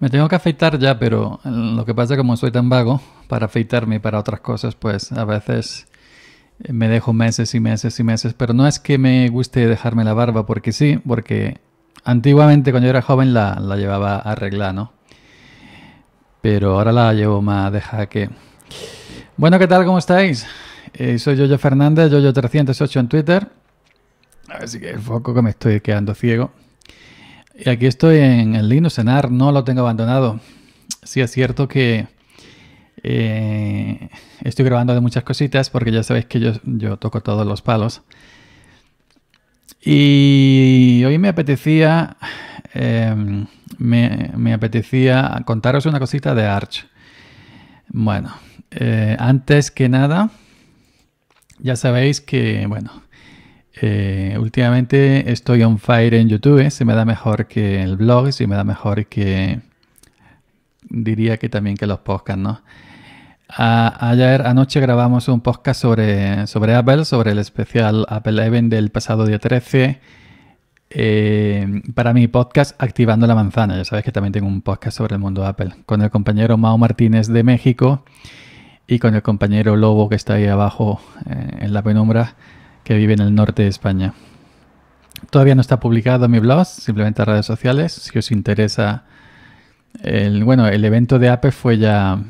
Me tengo que afeitar ya, pero lo que pasa es que como soy tan vago para afeitarme y para otras cosas, pues a veces me dejo meses y meses y meses. Pero no es que me guste dejarme la barba, porque sí, porque antiguamente cuando yo era joven la, la llevaba arreglada, ¿no? Pero ahora la llevo más de jaque. Bueno, ¿qué tal? ¿Cómo estáis? Eh, soy Yoyo Fernández, Yoyo308 en Twitter. Así que el foco que me estoy quedando ciego. Y aquí estoy en el Linux Cenar, no lo tengo abandonado. Sí es cierto que eh, estoy grabando de muchas cositas porque ya sabéis que yo, toco todos los palos. Y hoy me apetecía, em, me, apetecía contaros una cosita de Arch. Bueno, eh, antes que nada, ya sabéis que, bueno, eh, últimamente estoy on fire en YouTube, ¿eh? se me da mejor que el blog, se me da mejor que... diría que también que los podcasts, ¿no? ayer anoche grabamos un podcast sobre, sobre Apple, sobre el especial Apple Event del pasado día 13. Eh, para mi podcast Activando la Manzana. Ya sabes que también tengo un podcast sobre el mundo Apple con el compañero Mao Martínez de México y con el compañero Lobo que está ahí abajo en la penumbra que vive en el norte de España. Todavía no está publicado mi blog, simplemente redes sociales. Si os interesa, el, bueno, el evento de APE fue ya.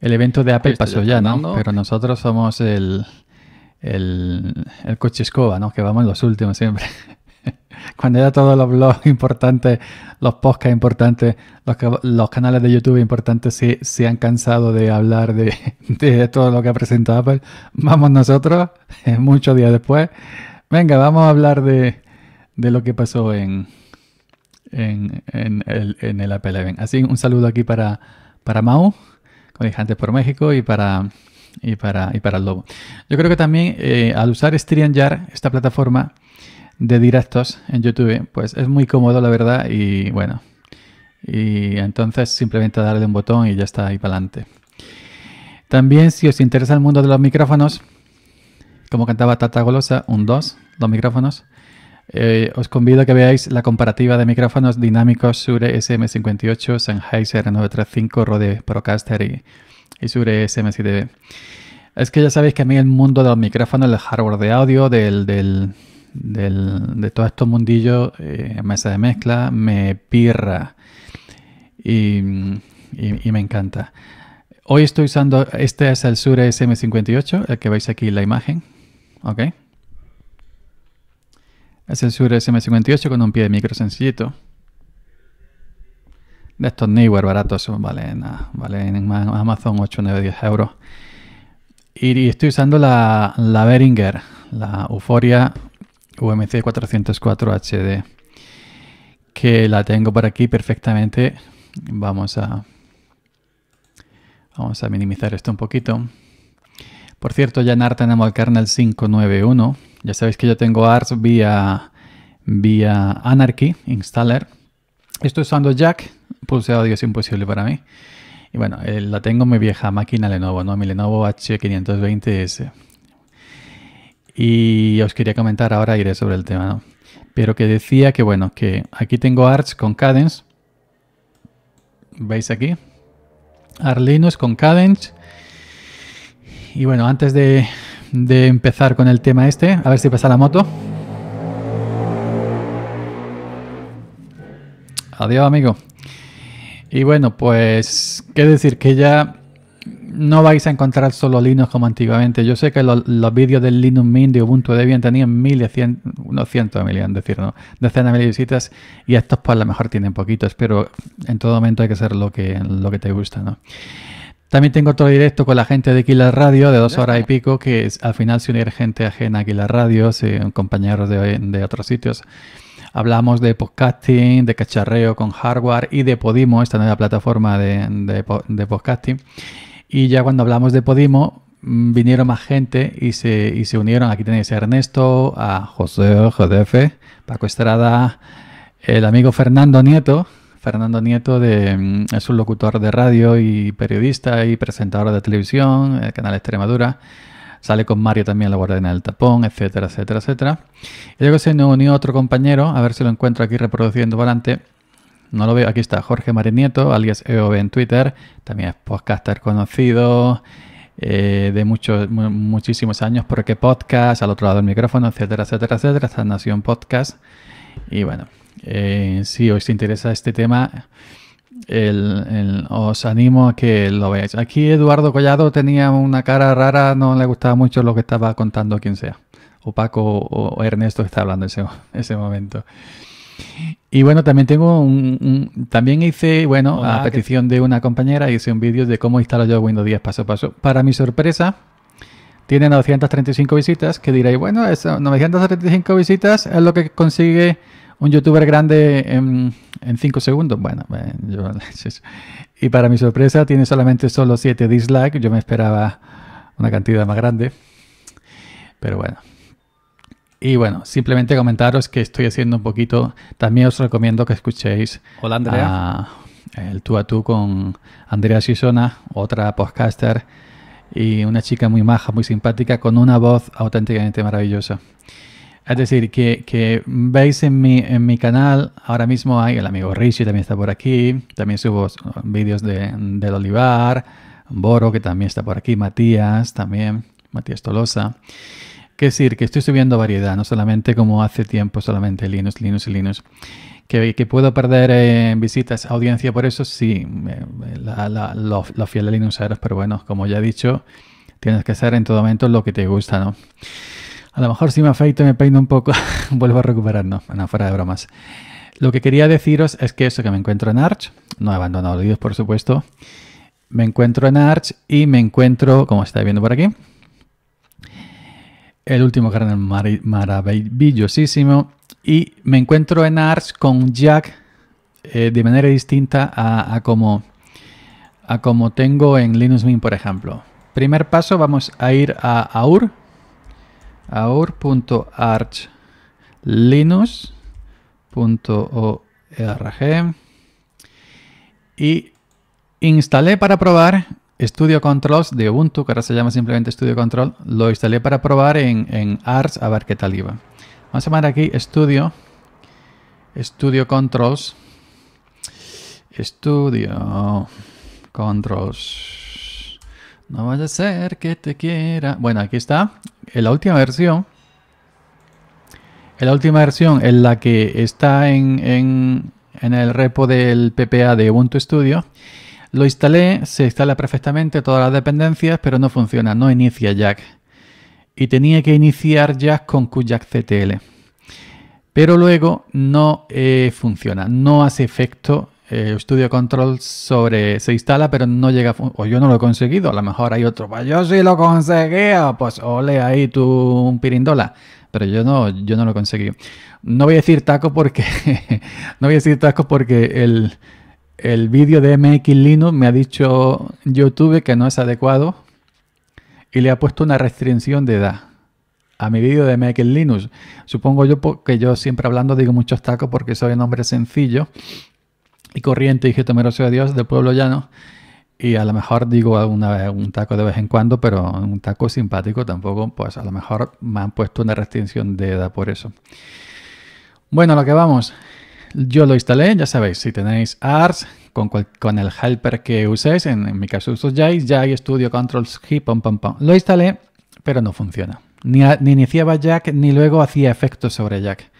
El evento de APE pasó ya, ¿no? Pero nosotros somos el, el, el coche escoba, ¿no? Que vamos los últimos siempre. Cuando ya todos los blogs importantes, los podcasts importantes, los, canales de YouTube importantes se, se han cansado de hablar de, todo lo que ha presentado Apple, vamos nosotros, eh, muchos días después, venga, vamos a hablar de, de lo que pasó en, en, el, Apple Event. Así, un saludo aquí para, para Mau, con por México y para, y para, y para el Lobo. Yo creo que también eh, al usar StreamYard, esta plataforma, de directos en YouTube, pues es muy cómodo, la verdad, y bueno. Y entonces simplemente darle un botón y ya está ahí para adelante. También si os interesa el mundo de los micrófonos, como cantaba Tata Golosa, un 2, dos micrófonos, eh, os convido a que veáis la comparativa de micrófonos dinámicos sobre SM58, Sennheiser 935, Rode Procaster y, y SM7B. Es que ya sabéis que a mí el mundo de los micrófonos, el hardware de audio, del de todos estos mundillos, eh, mesa de mezcla, me pirra y, me encanta. Hoy estoy usando, este es el Sure SM58, el que veis aquí en la imagen, ¿ok? Es el Sure SM58 con un pie de micro sencillito. De estos Neewer baratos, nada vale en Amazon 8, 9, 10 euros. Y, estoy usando la, la Behringer, la euforia UMC 404 HD que la tengo por aquí perfectamente. Vamos a, vamos a minimizar esto un poquito. Por cierto, ya en ART tenemos el kernel 591. Ya sabéis que yo tengo ART vía, vía Anarchy installer. Estoy usando Jack, Audio es imposible para mí. Y bueno, eh, la tengo en mi vieja máquina Lenovo, ¿no? Mi Lenovo H520S. Y os quería comentar, ahora iré sobre el tema, Pero que decía que, bueno, que aquí tengo Arch con Cadence. ¿Veis aquí? Arlinus con Cadence. Y bueno, antes de, de empezar con el tema este, a ver si pasa la moto. Adiós, amigo. Y bueno, pues, qué decir, que ya no vais a encontrar solo Linux como antiguamente. Yo sé que los vídeos del Linux Mint de Ubuntu Debian tenían miles, unos cientos de millones, decir, ¿no? decenas de miles de visitas y estos pues a lo mejor tienen poquitos, pero en todo momento hay que hacer lo que, lo que te gusta, ¿no? También tengo otro directo con la gente de Killer Radio de dos horas y pico, que al final se unir gente ajena a Killer Radio, compañeros de, otros sitios. Hablamos de podcasting, de cacharreo con hardware y de Podimo, esta nueva plataforma de, de podcasting. Y ya cuando hablamos de Podimo, mm, vinieron más gente y se, y se unieron. Aquí tenéis a Ernesto, a José, F., Paco Estrada, el amigo Fernando Nieto. Fernando Nieto de, mm, es un locutor de radio y periodista y presentador de televisión, el canal Extremadura. Sale con Mario también la guardiana del tapón, etcétera, etcétera, etcétera. Y luego se nos unió otro compañero, a ver si lo encuentro aquí reproduciendo volante, no lo veo. Aquí está Jorge Marinieto, alias EOB en Twitter. También es podcaster conocido eh, de muchos, muchísimos años, porque podcast, al otro lado del micrófono, etcétera, etcétera, etcétera. nació Nación Podcast. Y bueno, eh, si os interesa este tema, os animo a que lo veáis. Aquí Eduardo Collado tenía una cara rara, no le gustaba mucho lo que estaba contando quien sea. O Paco o Ernesto está hablando en ese, ese momento. Y bueno, también tengo un, también hice, bueno, a petición de una compañera, hice un vídeo de cómo instalo yo Windows 10 paso a paso. Para mi sorpresa, tiene 935 visitas, que diréis, bueno, eso, 935 visitas es lo que consigue un youtuber grande en, 5 segundos. Bueno, eh, yo, y para mi sorpresa tiene solamente solo 7 dislikes, yo me esperaba una cantidad más grande. Pero bueno, y bueno, simplemente comentaros que estoy haciendo un poquito, también os recomiendo que escuchéis ah, el tú a tú con Andrea Sisona, otra podcaster y una chica muy maja, muy simpática, con una voz auténticamente maravillosa. Es decir, que, que veis en mi, en mi, canal, ahora mismo hay el amigo Richie, también está por aquí, también subo vídeos de, del Olivar, Boro, que también está por aquí, Matías, también, Matías Tolosa. Que decir, que estoy subiendo variedad, no solamente como hace tiempo, solamente Linux, Linux y Linux. Que, puedo perder eh, visitas, audiencia por eso, sí, la, la, los, los fieles pero bueno, como ya he dicho, tienes que hacer en todo momento lo que te gusta, ¿no? A lo mejor si me afeito, y me peino un poco, vuelvo a recuperar, no, fuera de bromas. Lo que quería deciros es que eso que me encuentro en Arch, no he abandonado Dios por supuesto, me encuentro en Arch y me encuentro, como estáis viendo por aquí, el último kernel maravillosísimo. Y me encuentro en Arch con Jack eh, de manera distinta a, como, a como tengo en Linux Mint, por ejemplo. Primer paso, vamos a ir a AUR. AUR.archlinux.org. Y instalé para probar Studio Controls de Ubuntu, que ahora se llama simplemente Studio Control, lo instalé para probar en, en ARS a ver qué tal iba. Vamos a llamar aquí Studio, Studio Controls, Studio Controls. No vaya a ser que te quiera. Bueno, aquí está. En la última versión. En la última versión, en la que está en, en el repo del PPA de Ubuntu Studio. Lo instalé, se instala perfectamente todas las dependencias, pero no funciona, no inicia Jack. Y tenía que iniciar Jack con QJackCTL. Pero luego no eh, funciona, no hace efecto eh, Studio Control sobre se instala, pero no llega o yo no lo he conseguido, a lo mejor hay otro, pues yo sí lo conseguí, pues ole ahí tú un pirindola, pero yo no yo no lo conseguí. No voy a decir taco porque no voy a decir taco porque el el vídeo de MX Linux me ha dicho YouTube que no es adecuado y le ha puesto una restricción de edad a mi vídeo de MX Linux. Supongo yo que yo siempre hablando digo muchos tacos porque soy un hombre sencillo y corriente y temeroso de Dios del pueblo llano. Y a lo mejor digo alguna vez un taco de vez en cuando, pero un taco simpático tampoco, pues a lo mejor me han puesto una restricción de edad por eso. Bueno, lo que vamos. Yo lo instalé, ya sabéis, si tenéis ARS con, el helper que uséis, en, mi caso uso Jai, Jai Studio Controls, G, pom, pom, Lo instalé, pero no funciona. Ni, iniciaba Jack, ni luego hacía efectos sobre Jack.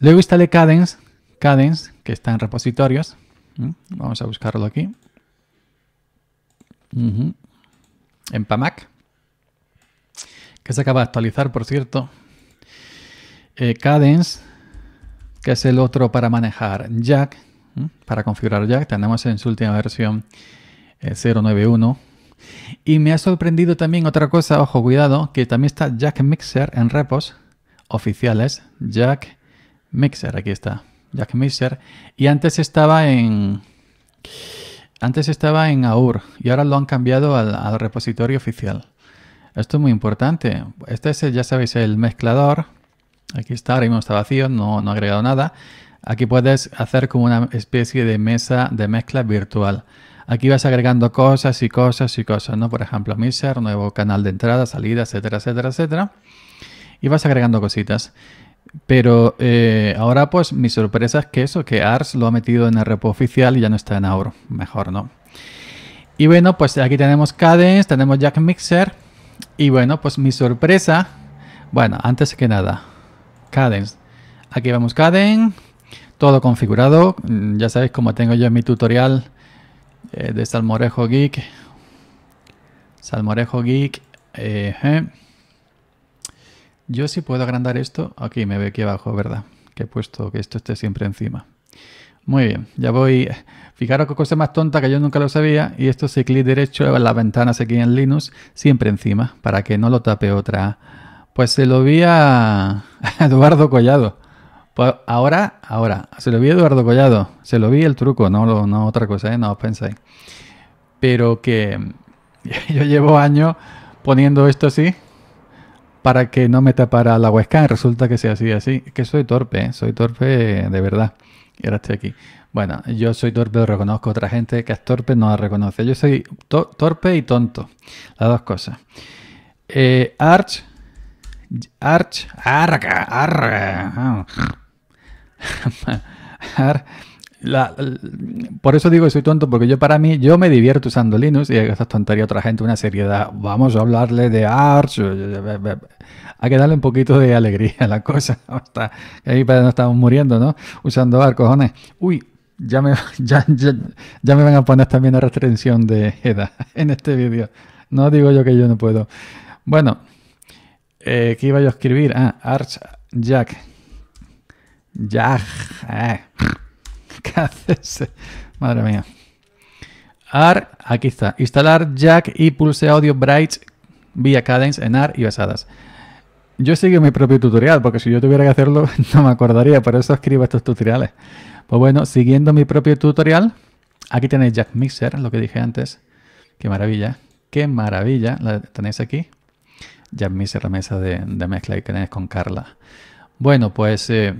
Luego instalé Cadence, Cadence, que está en repositorios. Mm, vamos a buscarlo aquí. En PAMAC. Que se acaba de actualizar, por cierto. Eh, Cadence que es el otro para manejar Jack. Para configurar Jack tenemos en su última versión 091. Eh, y me ha sorprendido también otra cosa, ojo, cuidado, que también está Jack Mixer en repos oficiales. Jack Mixer, aquí está. Jack Mixer. Y antes estaba en. Antes estaba en AUR y ahora lo han cambiado al, repositorio oficial. Esto es muy importante. Este es, ya sabéis, el mezclador Aquí está, ahora mismo está vacío, no, no ha agregado nada. Aquí puedes hacer como una especie de mesa de mezcla virtual. Aquí vas agregando cosas y cosas y cosas, ¿no? Por ejemplo, Mixer, nuevo canal de entrada, salida, etcétera, etcétera, etcétera. Y vas agregando cositas. Pero eh, ahora pues mi sorpresa es que eso, que Ars lo ha metido en el repo oficial y ya no está en Auro. Mejor, ¿no? Y bueno, pues aquí tenemos Cadence, tenemos Jack Mixer. Y bueno, pues mi sorpresa, bueno, antes que nada, Cadence. Aquí vamos Cadence, todo configurado. Mm, ya sabéis cómo tengo yo en mi tutorial eh, de Salmorejo Geek. Salmorejo Geek. Eh, eh. Yo sí puedo agrandar esto. Aquí me ve aquí abajo, ¿verdad? Que he puesto que esto esté siempre encima. Muy bien, ya voy. Fijaros que cosa más tonta que yo nunca lo sabía. Y esto si clic derecho en las ventanas aquí en Linux, siempre encima, para que no lo tape otra pues se lo vi a Eduardo Collado. Pues ahora, ahora, se lo vi a Eduardo Collado. Se lo vi el truco, no, no otra cosa, ¿eh? no os pensáis. Pero que yo llevo años poniendo esto así para que no me tapara la huesca. Resulta que sea así, así. Es que soy torpe, ¿eh? soy torpe de verdad. Y ahora estoy aquí. Bueno, yo soy torpe, lo reconozco. Otra gente que es torpe no la reconoce. Yo soy torpe y tonto. Las dos cosas. Eh, Arch Arch, arca, arca. por eso digo que soy tonto, porque yo para mí, yo me divierto usando Linux y estas tonterías otra gente una seriedad. Vamos a hablarle de Arch. Hay que darle un poquito de alegría a la cosa. Hasta, ahí no estamos muriendo, ¿no? Usando Arch, Uy, ya me, ya, ya, me van a poner también la restricción de edad en este vídeo. No digo yo que yo no puedo. Bueno. Eh, ¿Qué iba yo a escribir? Ah, Arch Jack. Jack. Eh. ¿Qué haces? Madre mía. AR, aquí está. Instalar Jack y Pulse Audio Bright vía Cadence en AR y basadas. Yo sigo mi propio tutorial, porque si yo tuviera que hacerlo no me acordaría, por eso escribo estos tutoriales. Pues bueno, siguiendo mi propio tutorial, aquí tenéis Jack Mixer, lo que dije antes. Qué maravilla, qué maravilla, la tenéis aquí ya hice mesa de, de mezcla y tenéis con Carla. Bueno, pues eh,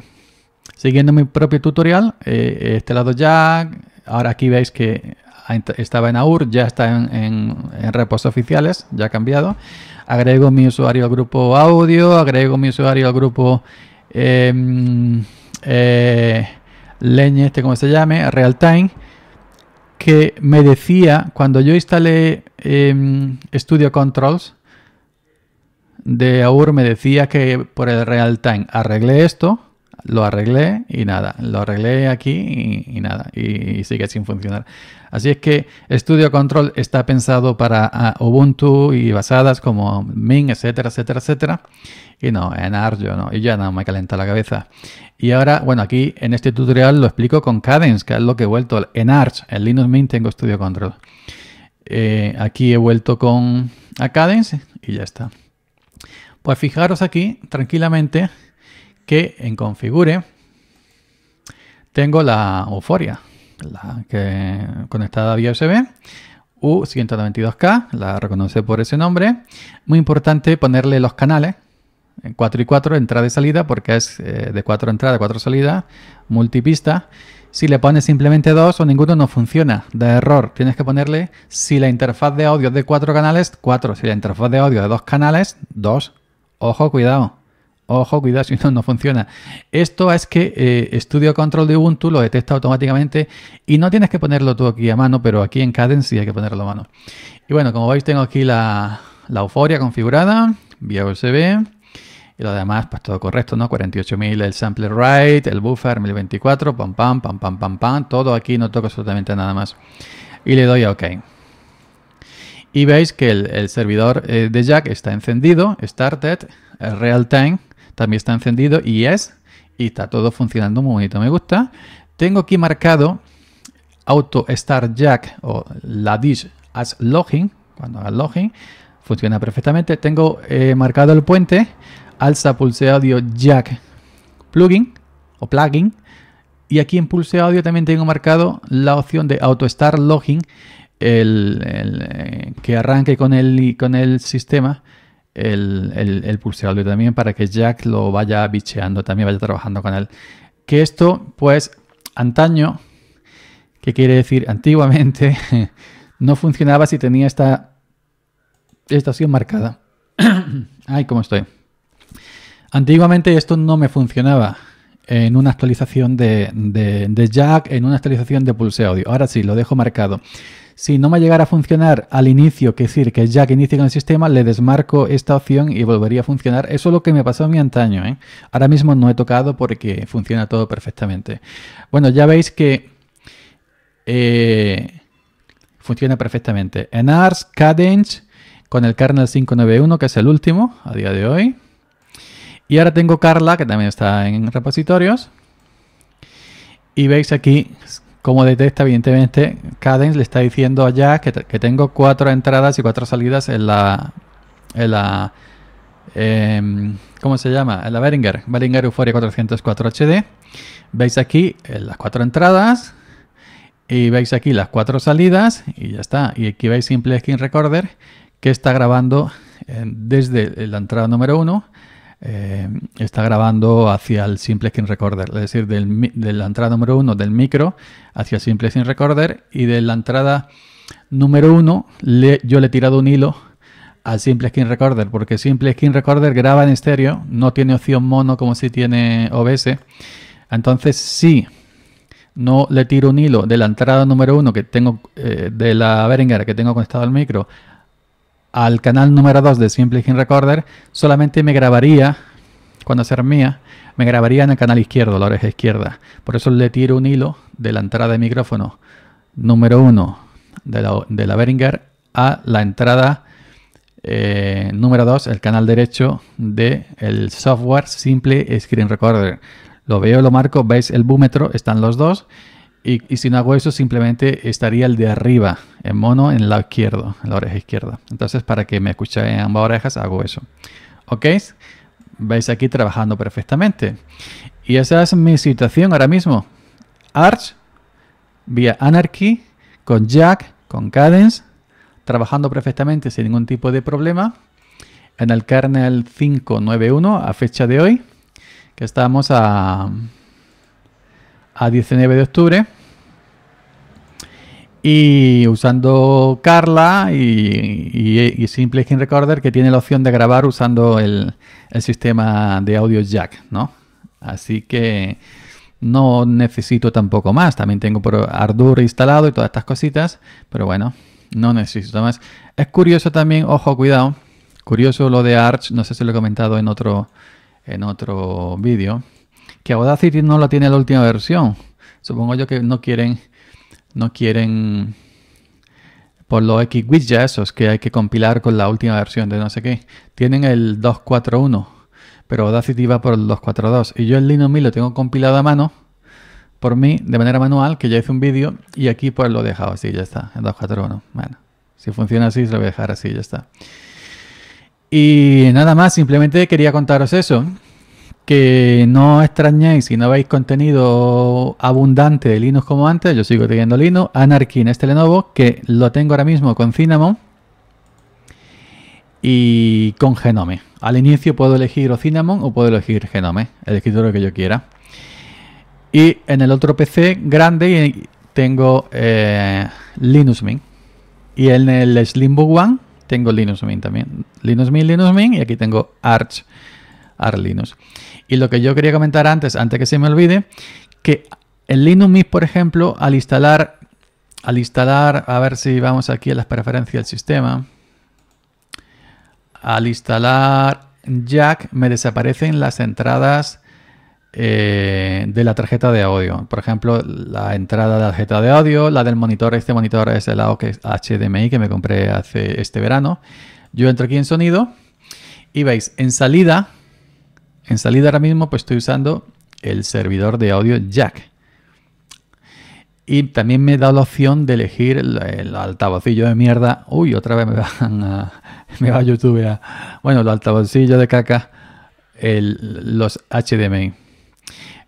siguiendo mi propio tutorial, eh, este lado ya, ahora aquí veis que estaba en AUR, ya está en, en, oficiales, ya ha cambiado. Agrego mi usuario al grupo audio, agrego mi usuario al grupo em, eh, leñe, este como se llame, Realtime, que me decía cuando yo instalé em, Studio Controls, de Aur me decía que por el real time arreglé esto, lo arreglé y nada, lo arreglé aquí y, nada, y, sigue sin funcionar. Así es que Studio Control está pensado para ah, Ubuntu y basadas como Min, etcétera, etcétera, etcétera. Y no, en yo no, y ya no me calenta la cabeza. Y ahora, bueno, aquí en este tutorial lo explico con Cadence, que es lo que he vuelto. En Arch, en Linux Mint tengo Studio Control. Eh, aquí he vuelto con Cadence y ya está. Pues fijaros aquí tranquilamente que en configure tengo la euforia, la que conectada vía USB, U192K, la reconoce por ese nombre. Muy importante ponerle los canales, en 4 y 4, entrada y salida, porque es eh, de 4 entradas, 4 salidas, multipista. Si le pones simplemente 2 o ninguno no funciona, da error. Tienes que ponerle si la interfaz de audio es de 4 canales, 4. Si la interfaz de audio es de 2 canales, 2. Ojo, cuidado. Ojo, cuidado, si no, no funciona. Esto es que eh, estudio Studio Control de Ubuntu lo detecta automáticamente y no tienes que ponerlo tú aquí a mano, pero aquí en Cadence sí hay que ponerlo a mano. Y bueno, como veis, tengo aquí la, la euforia configurada, vía USB y lo demás, pues todo correcto, ¿no? 48.000 el sample write, el buffer 1024, pam, pam, pam, pam, pam, pam, todo aquí, no toco absolutamente nada más. Y le doy a OK y veis que el, servidor eh, de Jack está encendido, started, eh, real time también está encendido y es, y está todo funcionando muy bonito, me gusta. Tengo aquí marcado auto start jack o la dish as login, cuando haga login, funciona perfectamente. Tengo eh, marcado el puente, alza pulse audio jack plugin o plugin. Y aquí en pulse audio también tengo marcado la opción de auto start login el, eh, que arranque con el, con el sistema el, el, Audio también para que Jack lo vaya bicheando, también vaya trabajando con él. Que esto, pues, antaño, que quiere decir antiguamente, no funcionaba si tenía esta estación marcada. Ay, como estoy. Antiguamente esto no me funcionaba en una actualización de, de Jack, en una actualización de Pulse Audio. Ahora sí, lo dejo marcado. Si no me llegara a funcionar al inicio, que decir, que ya que inicie con el sistema, le desmarco esta opción y volvería a funcionar. Eso es lo que me pasó a mi antaño. ¿eh? Ahora mismo no he tocado porque funciona todo perfectamente. Bueno, ya veis que eh, funciona perfectamente. En Ars, Cadence, con el kernel 591, que es el último a día de hoy. Y ahora tengo Carla, que también está en repositorios. Y veis aquí como detecta, evidentemente, Cadence le está diciendo allá que, tengo cuatro entradas y cuatro salidas en la. En la em, ¿Cómo se llama? En la Beringer. Beringer Euphoria 404 HD. Veis aquí eh, las cuatro entradas. Y veis aquí las cuatro salidas. Y ya está. Y aquí veis Simple Skin Recorder que está grabando eh, desde la entrada número 1 eh, está grabando hacia el simple Skin recorder, es decir, de la entrada número 1 del micro hacia el simple Skin recorder y de la entrada número 1 yo le he tirado un hilo al simple Skin recorder, porque simple Skin recorder graba en estéreo, no tiene opción mono como si tiene OBS. Entonces, si no le tiro un hilo de la entrada número uno que tengo eh, de la Berengar que tengo conectado al micro al canal número 2 de Simple Screen Recorder, solamente me grabaría, cuando se mía, me grabaría en el canal izquierdo, la oreja izquierda. Por eso le tiro un hilo de la entrada de micrófono número 1 de la, de a la entrada eh, número 2, el canal derecho del el software Simple Screen Recorder. Lo veo, lo marco, veis el búmetro, están los dos y, si no hago eso, simplemente estaría el de arriba, en mono en el lado izquierdo, en la oreja izquierda. Entonces, para que me escuche en ambas orejas, hago eso. ¿Ok? Veis aquí trabajando perfectamente. Y esa es mi situación ahora mismo. Arch, vía Anarchy, con Jack, con Cadence, trabajando perfectamente sin ningún tipo de problema. En el kernel 591 a fecha de hoy, que estamos a a 19 de octubre y usando Carla y, y, Simple Skin Recorder que tiene la opción de grabar usando el, sistema de audio jack, ¿no? Así que no necesito tampoco más. También tengo por Ardour instalado y todas estas cositas, pero bueno, no necesito más. Es curioso también, ojo, cuidado, curioso lo de Arch, no sé si lo he comentado en otro, en otro vídeo, que Audacity no la tiene la última versión. Supongo yo que no quieren no quieren por los X ya esos que hay que compilar con la última versión de no sé qué. Tienen el 241, pero Dacity va por el 242. Y yo el Linux 1000 lo tengo compilado a mano, por mí, de manera manual, que ya hice un vídeo, y aquí pues lo he dejado así, ya está, el 241. Bueno, si funciona así, se lo voy a dejar así, ya está. Y nada más, simplemente quería contaros eso que no extrañéis si no veis contenido abundante de Linux como antes, yo sigo teniendo Linux, Anarchy en este Lenovo, que lo tengo ahora mismo con Cinnamon y con Genome. Al inicio puedo elegir o Cinnamon o puedo elegir Genome, el escritor que yo quiera. Y en el otro PC grande tengo eh, Linux Mint. Y en el Slimbook One tengo Linux Mint también. Linux Mint, Linux Mint y aquí tengo Arch, Arch Linux. Y lo que yo quería comentar antes, antes que se me olvide, que en Linux Mint, por ejemplo, al instalar, al instalar, a ver si vamos aquí a las preferencias del sistema, al instalar Jack me desaparecen las entradas eh, de la tarjeta de audio. Por ejemplo, la entrada de la tarjeta de audio, la del monitor. Este monitor es el es HDMI que me compré hace este verano. Yo entro aquí en sonido y veis, en salida en salida ahora mismo pues estoy usando el servidor de audio jack. Y también me da la opción de elegir el, altavozillo altavocillo de mierda. Uy, otra vez me bajan, me va a YouTube Bueno, el altavocillo de caca, los HDMI.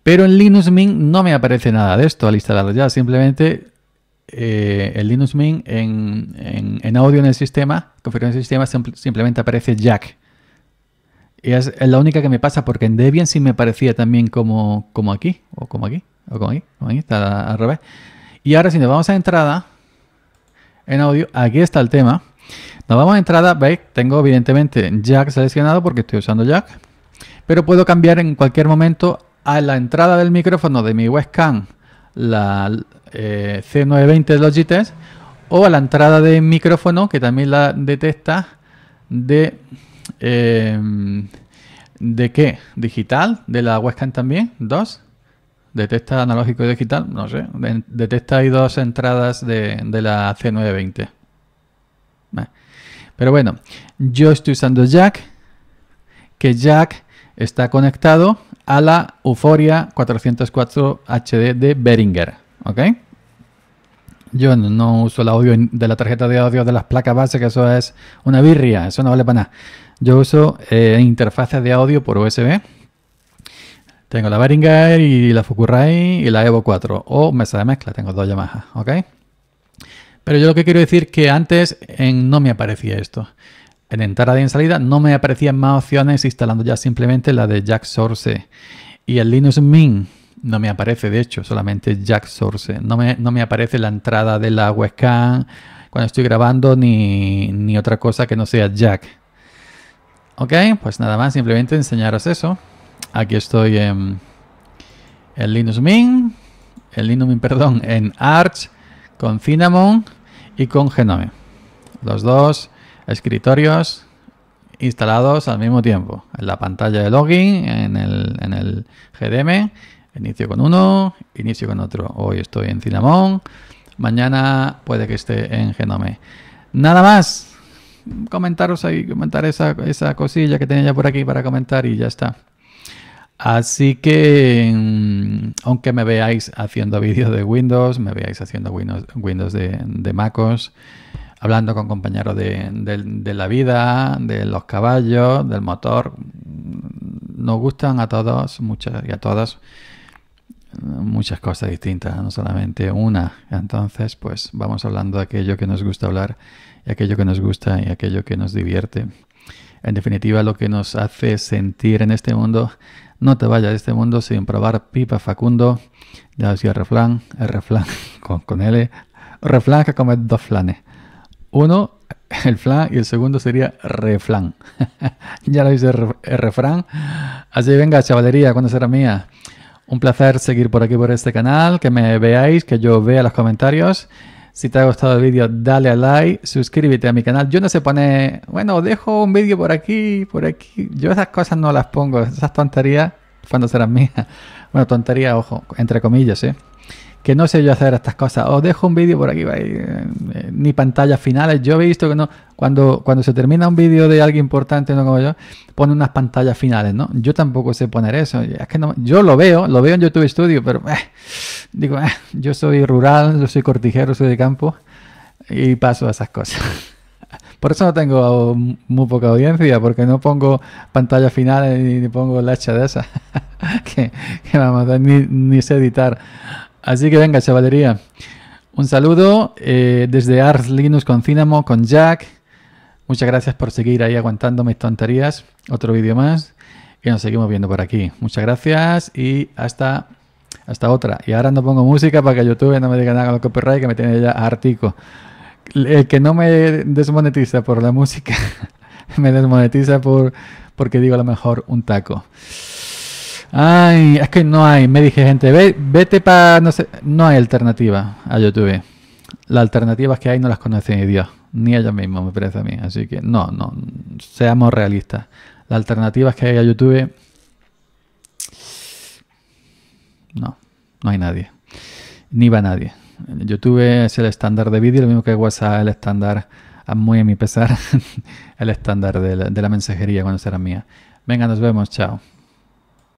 Pero en Linux Mint no me aparece nada de esto al instalarlo ya. Simplemente eh, el Linux Mint en, en, audio en el sistema, configuración del sistema, simplemente aparece jack es, la única que me pasa porque en Debian sí me parecía también como, como aquí, o como aquí, o como aquí, está al revés. Y ahora si nos vamos a entrada, en audio, aquí está el tema. Nos vamos a entrada, veis, tengo evidentemente Jack seleccionado porque estoy usando Jack, pero puedo cambiar en cualquier momento a la entrada del micrófono de mi webcam, la eh, C920 de Logitech, o a la entrada de micrófono, que también la detecta, de Em, ¿De qué? ¿Digital? ¿De la webcam también? ¿Dos? ¿Detecta analógico y digital? No sé. Detecta hay dos entradas de, la C920. Pero bueno, yo estoy usando Jack, que Jack está conectado a la Euphoria 404 HD de Behringer. ¿Ok? Yo no uso el audio de la tarjeta de audio de las placas base, que eso es una birria, eso no vale para nada. Yo uso eh, interfaces de audio por USB. Tengo la Behringer y la Fukurai y la Evo 4 o mesa de mezcla, tengo dos Yamaha, ¿ok? Pero yo lo que quiero decir es que antes en, no me aparecía esto. En entrada y en salida no me aparecían más opciones instalando ya simplemente la de Jack Source y el Linux Mint no me aparece, de hecho, solamente Jack Source. No me, no me aparece la entrada de la webcam cuando estoy grabando ni, otra cosa que no sea Jack. Ok, pues nada más, simplemente enseñaros eso. Aquí estoy en, Linux Mint, el Linux Mint, perdón, en Arch, con Cinnamon y con Genome. Los dos escritorios instalados al mismo tiempo. En la pantalla de login, en el, en el GDM Inicio con uno, inicio con otro. Hoy estoy en Cinnamon, mañana puede que esté en Genome. Nada más. Comentaros ahí, comentar esa, cosilla que tenía ya por aquí para comentar y ya está. Así que, mm, aunque me veáis haciendo vídeos de Windows, me veáis haciendo Windows, de, MacOS, hablando con compañeros de, de, la vida, de los caballos, del motor, nos gustan a todos muchas y a todas muchas cosas distintas, no solamente una. Entonces, pues vamos hablando de aquello que nos gusta hablar, y aquello que nos gusta y aquello que nos divierte. En definitiva, lo que nos hace sentir en este mundo, no te vayas de este mundo sin probar pipa facundo. Ya decía reflán, el reflán con, con L. Reflán que come dos flanes. Uno, el flan, y el segundo sería reflán. ya lo dice el refrán. Así venga, chavalería, cuando será mía? Un placer seguir por aquí por este canal, que me veáis, que yo vea los comentarios. Si te ha gustado el vídeo, dale a like, suscríbete a mi canal. Yo no se pone, bueno, dejo un vídeo por aquí, por aquí. Yo esas cosas no las pongo, esas tonterías cuando serán mías. Bueno, tontería, ojo, entre comillas, ¿eh? que no sé yo hacer estas cosas. Os dejo un vídeo por aquí, eh, eh, ni pantallas finales. Yo he visto que no, cuando, cuando se termina un vídeo de alguien importante, no como yo, pone unas pantallas finales, ¿no? Yo tampoco sé poner eso. Es que no, yo lo veo, lo veo en YouTube Studio, pero eh, digo, yo soy rural, yo soy cortijero, soy de campo y paso a esas cosas. Por eso no tengo muy poca audiencia, porque no pongo pantallas finales ni, pongo la hecha de esas, que, que vamos, ni, ni sé editar. Así que venga, chavalería. Un saludo eh, desde Ars Linux con Cinamo, con Jack. Muchas gracias por seguir ahí aguantando mis tonterías. Otro vídeo más. Y nos seguimos viendo por aquí. Muchas gracias y hasta, hasta otra. Y ahora no pongo música para que YouTube no me diga nada con el copyright que me tiene ya artico. El que no me desmonetiza por la música, me desmonetiza por porque digo a lo mejor un taco. Ay, es que no hay, me dije gente, ve, vete para, no sé, no hay alternativa a YouTube. Las alternativas que hay no las conoce ni Dios, ni ellos mismos, me parece a mí. Así que no, no, seamos realistas. Las alternativas que hay a YouTube, no, no hay nadie, ni va nadie. YouTube es el estándar de vídeo, lo mismo que WhatsApp es el estándar, muy a mi pesar, el estándar de la, de la mensajería cuando será mía. Venga, nos vemos, chao.